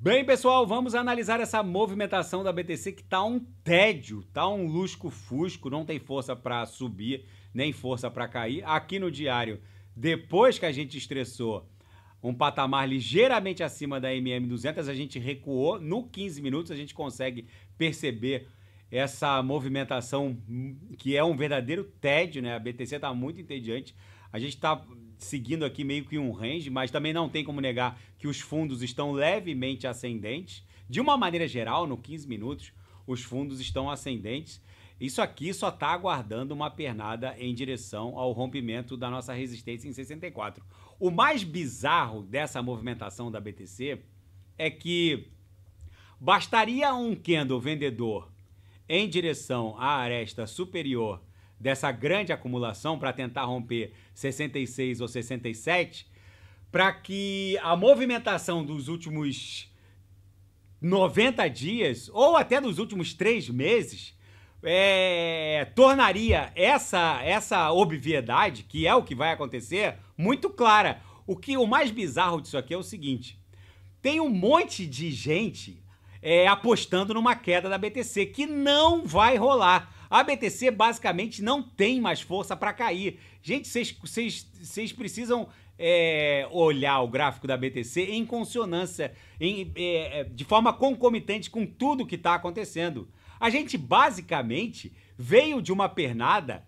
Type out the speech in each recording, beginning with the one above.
Bem, pessoal, vamos analisar essa movimentação da BTC que tá um tédio, tá um lusco-fusco, não tem força para subir, nem força para cair. Aqui no diário, depois que a gente estressou um patamar ligeiramente acima da MM200, a gente recuou. No 15 minutos, a gente consegue perceber essa movimentação hum, que é um verdadeiro tédio, né? A BTC tá muito entediante. A gente tá seguindo aqui meio que um range, mas também não tem como negar que os fundos estão levemente ascendentes. De uma maneira geral, no 15 minutos, os fundos estão ascendentes. Isso aqui só está aguardando uma pernada em direção ao rompimento da nossa resistência em 64. O mais bizarro dessa movimentação da BTC é que bastaria um candle vendedor em direção à aresta superior dessa grande acumulação para tentar romper 66 ou 67, para que a movimentação dos últimos 90 dias ou até dos últimos três meses é, tornaria essa essa obviedade que é o que vai acontecer muito clara. O que o mais bizarro disso aqui é o seguinte: tem um monte de gente é, apostando numa queda da BTC, que não vai rolar. A BTC basicamente não tem mais força para cair. Gente, vocês precisam é, olhar o gráfico da BTC em consonância, em, é, é, de forma concomitante com tudo que está acontecendo. A gente basicamente veio de uma pernada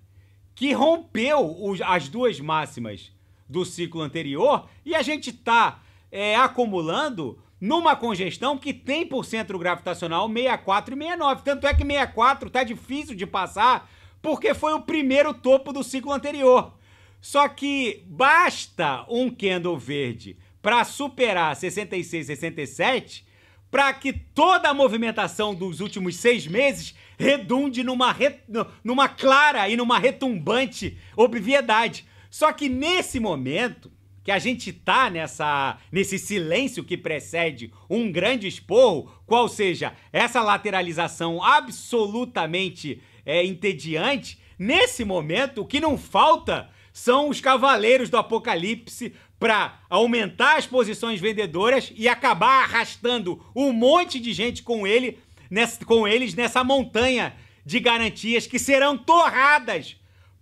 que rompeu os, as duas máximas do ciclo anterior e a gente está é, acumulando numa congestão que tem por centro gravitacional 64 e 69. Tanto é que 64 tá difícil de passar porque foi o primeiro topo do ciclo anterior. Só que basta um candle verde para superar 66, 67 para que toda a movimentação dos últimos seis meses redunde numa, re... numa clara e numa retumbante obviedade. Só que nesse momento, que a gente tá nessa nesse silêncio que precede um grande esporro, qual seja essa lateralização absolutamente é, entediante, nesse momento o que não falta são os cavaleiros do apocalipse para aumentar as posições vendedoras e acabar arrastando um monte de gente com ele nessa, com eles nessa montanha de garantias que serão torradas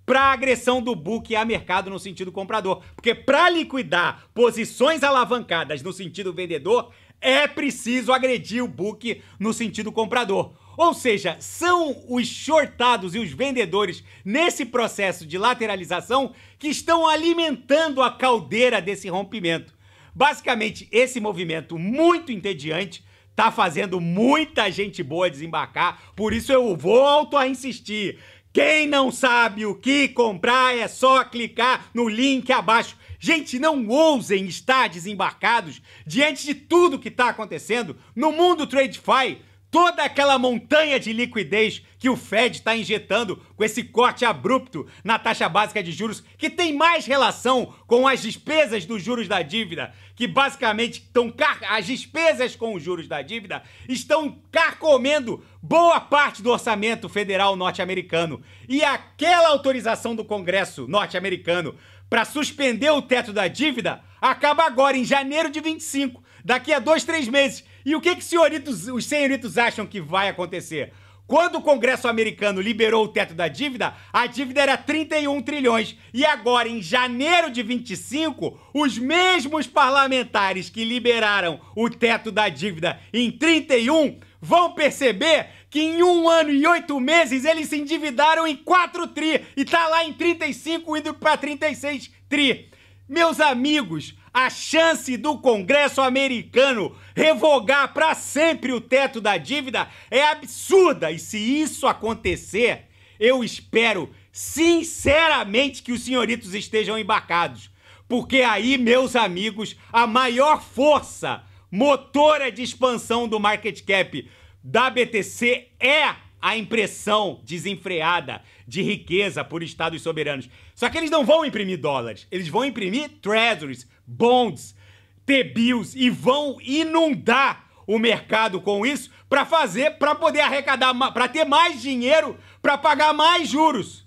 para agressão do book a mercado no sentido comprador. Porque para liquidar posições alavancadas no sentido vendedor, é preciso agredir o book no sentido comprador. Ou seja, são os shortados e os vendedores nesse processo de lateralização que estão alimentando a caldeira desse rompimento. Basicamente, esse movimento muito entediante está fazendo muita gente boa desembarcar, por isso eu volto a insistir. Quem não sabe o que comprar é só clicar no link abaixo. Gente, não ousem estar desembarcados diante de tudo que está acontecendo no mundo TradeFi Toda aquela montanha de liquidez que o Fed está injetando com esse corte abrupto na taxa básica de juros, que tem mais relação com as despesas dos juros da dívida, que basicamente estão car... as despesas com os juros da dívida estão carcomendo boa parte do orçamento federal norte-americano. E aquela autorização do Congresso norte-americano para suspender o teto da dívida acaba agora, em janeiro de 25, daqui a dois, três meses. E o que, que senhoritos, os senhoritos acham que vai acontecer? Quando o Congresso americano liberou o teto da dívida, a dívida era 31 trilhões. E agora, em janeiro de 25, os mesmos parlamentares que liberaram o teto da dívida em 31 vão perceber que em um ano e oito meses eles se endividaram em 4 tri e tá lá em 35 indo para 36 tri. Meus amigos, a chance do Congresso americano revogar para sempre o teto da dívida é absurda e se isso acontecer, eu espero sinceramente que os senhoritos estejam embarcados, porque aí, meus amigos, a maior força motora de expansão do market cap da BTC é a impressão desenfreada de riqueza por estados soberanos. Só que eles não vão imprimir dólares, eles vão imprimir treasuries, bonds, T-bills e vão inundar o mercado com isso para fazer, para poder arrecadar, para ter mais dinheiro, para pagar mais juros.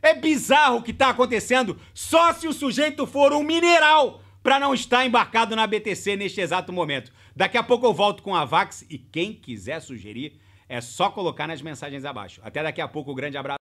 É bizarro o que está acontecendo. Só se o sujeito for um mineral para não estar embarcado na BTC neste exato momento. Daqui a pouco eu volto com a Vax e quem quiser sugerir é só colocar nas mensagens abaixo. Até daqui a pouco, um grande abraço.